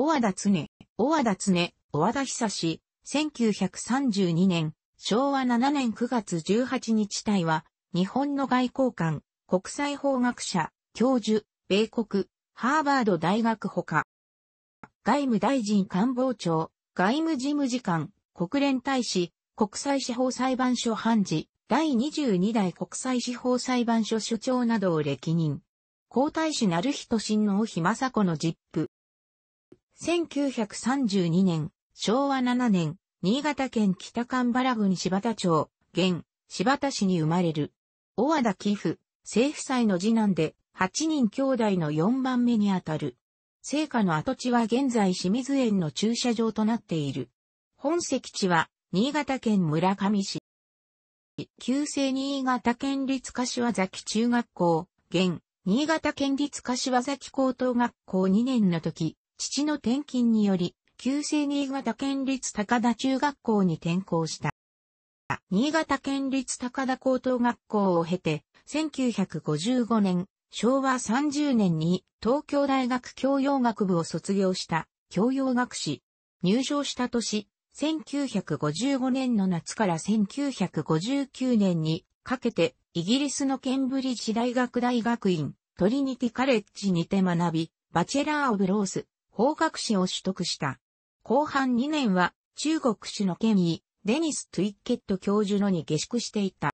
小和田常、小和田常、小和田久志、1932年、昭和7年9月18日隊は、日本の外交官、国際法学者、教授、米国、ハーバード大学ほか、外務大臣官房長、外務事務次官、国連大使、国際司法裁判所判事、第22代国際司法裁判所所長などを歴任。皇太子なる人親王妃政子の実父、1932年、昭和7年、新潟県北神原郡柴田町、現、柴田市に生まれる。小和田寄付、政府祭の次男で、8人兄弟の4番目にあたる。聖火の跡地は現在清水園の駐車場となっている。本籍地は、新潟県村上市。旧制新潟県立柏崎中学校、現、新潟県立柏崎高等学校2年の時、父の転勤により、旧制新潟県立高田中学校に転校した。新潟県立高田高等学校を経て、1955年、昭和30年に東京大学教養学部を卒業した教養学士。入賞した年、1955年の夏から1959年にかけてイギリスのケンブリッジ大学大学院トリニティカレッジにて学び、バチェラー・オブ・ロース、法学士を取得した。後半2年は中国史の権威、デニス・トゥイッケット教授のに下宿していた。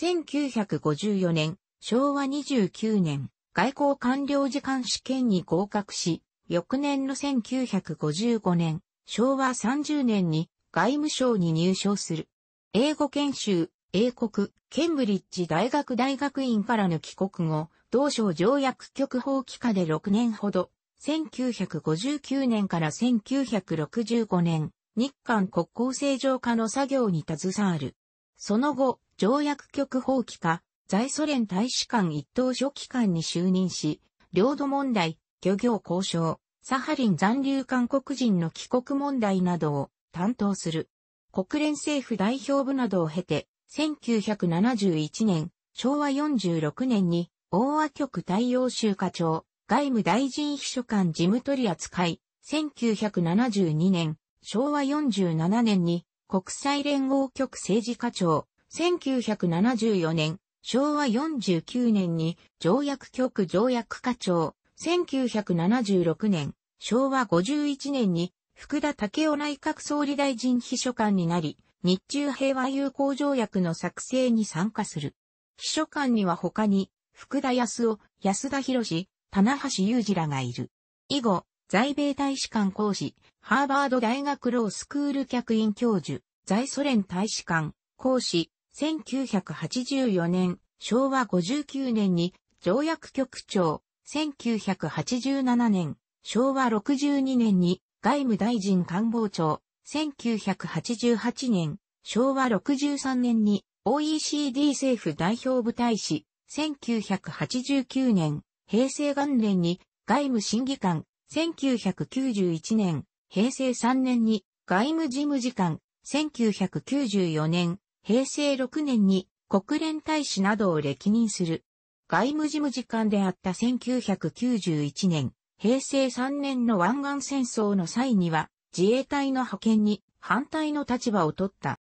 1954年、昭和29年、外交官僚時間試験に合格し、翌年の1955年、昭和30年に外務省に入省する。英語研修、英国、ケンブリッジ大学大学院からの帰国後、同省条約局法規下で6年ほど、1959年から1965年、日韓国交正常化の作業に携わる。その後、条約局放棄か、在ソ連大使館一等書記官に就任し、領土問題、漁業交渉、サハリン残留韓国人の帰国問題などを担当する。国連政府代表部などを経て、1971年、昭和46年に、大和局太陽州課長、外務大臣秘書官事務取扱い、1972年、昭和47年に国際連合局政治課長、1974年、昭和49年に条約局条約課長、1976年、昭和51年に福田武雄内閣総理大臣秘書官になり、日中平和友好条約の作成に参加する。秘書官には他に、福田康夫、安田博士、棚橋裕二らがいる。以後、在米大使館講師、ハーバード大学ロースクール客員教授、在ソ連大使館講師、1984年、昭和59年に条約局長、1987年、昭和62年に外務大臣官房長、1988年、昭和63年に OECD 政府代表部大使、1989年、平成元年に外務審議官、1991年、平成3年に外務事務次官、1994年、平成6年に国連大使などを歴任する。外務事務次官であった1991年、平成3年の湾岸戦争の際には自衛隊の派遣に反対の立場を取った。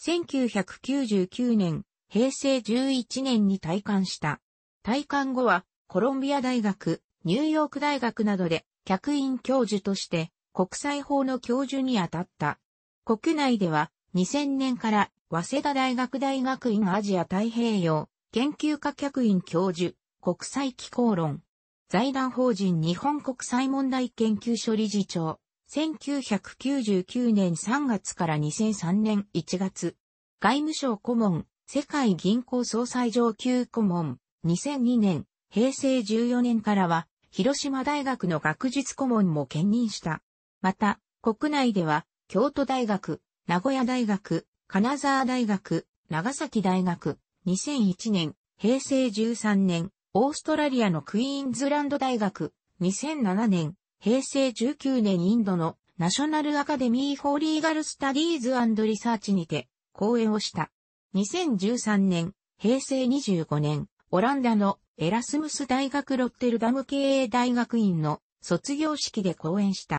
1999年、平成11年に退官した。退官後はコロンビア大学、ニューヨーク大学などで客員教授として国際法の教授に当たった。国内では2000年から早稲田大学大学院アジア太平洋研究科客員教授国際機構論財団法人日本国際問題研究所理事長1999年3月から2003年1月外務省顧問世界銀行総裁上級顧問2002年、平成14年からは、広島大学の学術顧問も兼任した。また、国内では、京都大学、名古屋大学、金沢大学、長崎大学、2001年、平成13年、オーストラリアのクイーンズランド大学、2007年、平成19年インドのナショナルアカデミー・フォーリーガル・スタディーズリサーチにて講演をした。2013年、平成25年、オランダのエラスムス大学ロッテルダム経営大学院の卒業式で講演した。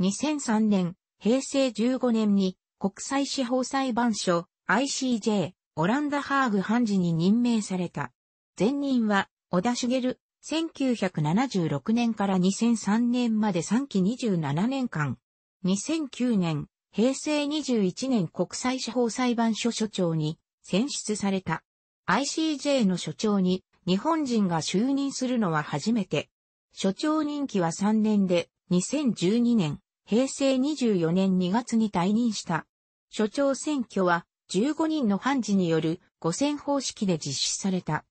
2003年、平成15年に国際司法裁判所 ICJ オランダハーグ判事に任命された。前任は小田茂、1976年から2003年まで3期27年間。2009年、平成21年国際司法裁判所所長に選出された。ICJ の所長に日本人が就任するのは初めて。所長任期は3年で2012年、平成24年2月に退任した。所長選挙は15人の判事による5選方式で実施された。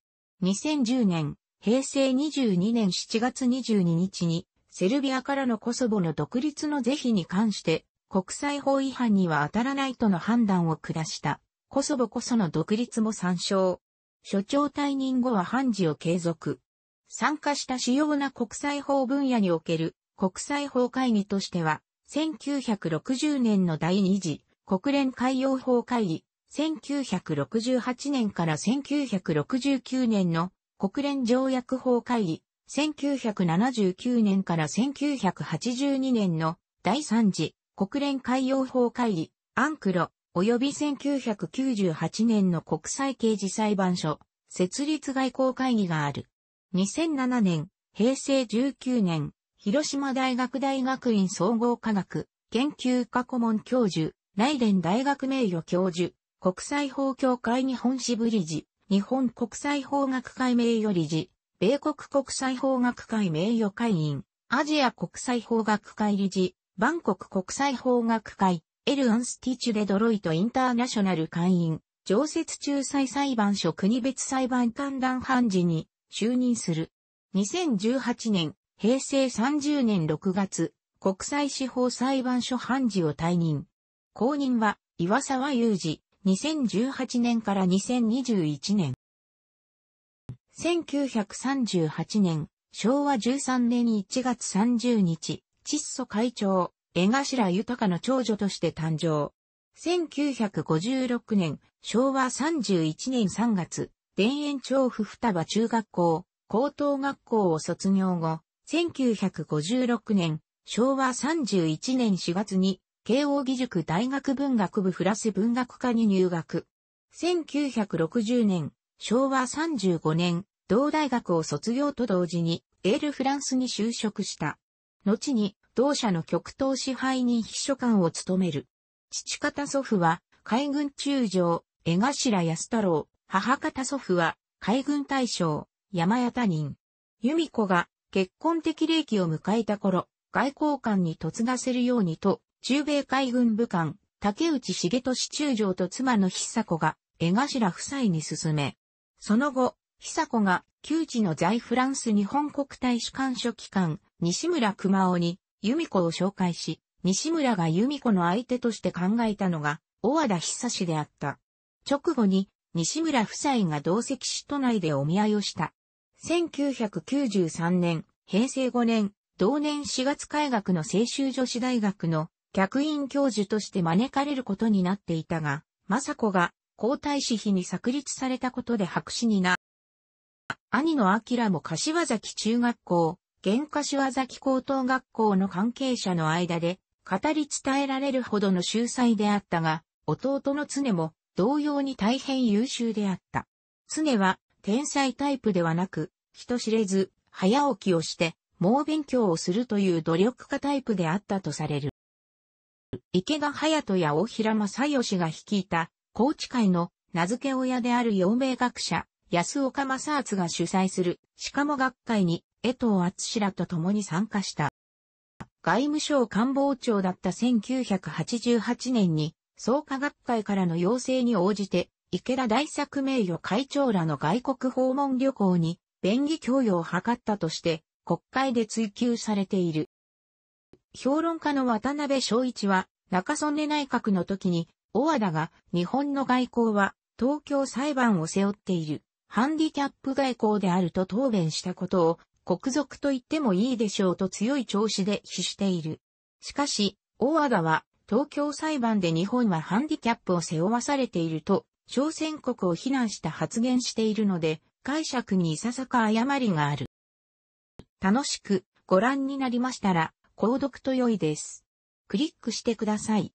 2010年、平成22年7月22日に、セルビアからのコソボの独立の是非に関して、国際法違反には当たらないとの判断を下した。コソボこその独立も参照。所長退任後は判事を継続。参加した主要な国際法分野における国際法会議としては、1960年の第2次国連海洋法会議、1968年から1969年の国連条約法会議、1979年から1982年の第3次国連海洋法会議、アンクロ及び1998年の国際刑事裁判所、設立外交会議がある。2007年、平成19年、広島大学大学院総合科学、研究科顧問教授、内連大学名誉教授、国際法協会日本支部理事、日本国際法学会名誉理事、米国国際法学会名誉会員、アジア国際法学会理事、バンコク国際法学会、エル・アンスティチュ・デ・ドロイト・インターナショナル会員、常設仲裁裁判所国別裁判官団判事に就任する。2018年、平成30年6月、国際司法裁判所判事を退任。後任は岩沢雄二、2018年から2021年。1938年、昭和13年1月30日、窒素会長、江頭豊の長女として誕生。1956年、昭和31年3月、田園調布双葉中学校、高等学校を卒業後、1956年、昭和31年4月に、慶応義塾大学文学部フラス文学科に入学。1960年、昭和35年、同大学を卒業と同時に、エールフランスに就職した。後に、同社の極東支配人秘書官を務める。父方祖父は、海軍中将、江頭安太郎、母方祖父は、海軍大将、山谷他人。由美子が、結婚的齢期を迎えた頃、外交官に嫁がせるようにと、中米海軍武官、竹内重利中将と妻の久子が、江頭夫妻に進め。その後、久子が、旧知の在フランス日本国大使館書記官、西村熊尾に、由美子を紹介し、西村が由美子の相手として考えたのが、小和田久志であった。直後に、西村夫妻が同席し都内でお見合いをした。1993年、平成5年、同年4月開学の青州女子大学の客員教授として招かれることになっていたが、雅子が皇太子妃に作立されたことで白紙にな。兄の明も柏崎中学校、原価手崎高等学校の関係者の間で語り伝えられるほどの秀才であったが、弟の常も同様に大変優秀であった。常は天才タイプではなく、人知れず早起きをして猛勉強をするという努力家タイプであったとされる。池田隼人や大平正義が率いた高知会の名付け親である陽明学者、安岡正厚が主催する、しかも学会に江藤厚氏らと共に参加した。外務省官房長だった1988年に、総科学会からの要請に応じて、池田大作名誉会長らの外国訪問旅行に、便宜供与を図ったとして、国会で追及されている。評論家の渡辺昭一は、中曽根内閣の時に、大和田が日本の外交は東京裁判を背負っているハンディキャップ外交であると答弁したことを国賊と言ってもいいでしょうと強い調子で否している。しかし、大和田は東京裁判で日本はハンディキャップを背負わされていると、朝鮮国を非難した発言しているので、解釈にいささか誤りがある。楽しくご覧になりましたら、購読と良いです。クリックしてください。